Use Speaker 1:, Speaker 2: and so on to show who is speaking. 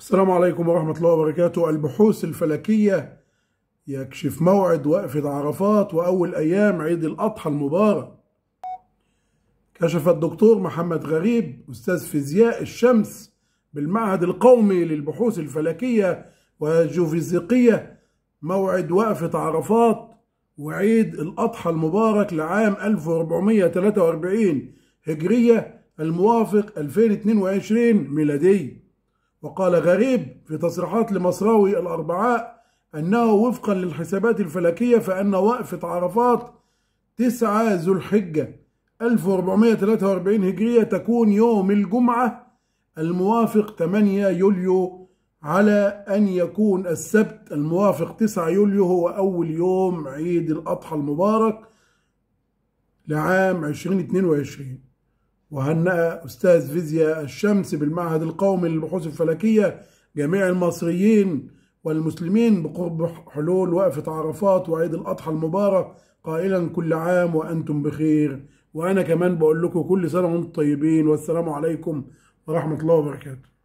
Speaker 1: السلام عليكم ورحمة الله وبركاته البحوث الفلكية يكشف موعد وقفة عرفات وأول أيام عيد الأضحى المبارك كشف الدكتور محمد غريب أستاذ فيزياء الشمس بالمعهد القومي للبحوث الفلكية والجوفيزيقية موعد وقفة عرفات وعيد الأضحى المبارك لعام 1443 هجرية الموافق 2022 ميلادي وقال غريب في تصريحات لمصراوي الأربعاء أنه وفقا للحسابات الفلكية فأن وقفة عرفات 9 ذو الحجة 1443 هجرية تكون يوم الجمعة الموافق 8 يوليو على أن يكون السبت الموافق 9 يوليو هو أول يوم عيد الأضحى المبارك لعام 2022 وهنأ أستاذ فيزياء الشمس بالمعهد القومي للبحوث الفلكية جميع المصريين والمسلمين بقرب حلول وقفة عرفات وعيد الأضحى المبارك قائلا كل عام وأنتم بخير وأنا كمان بقول لكم كل سنة وأنتم طيبين والسلام عليكم ورحمة الله وبركاته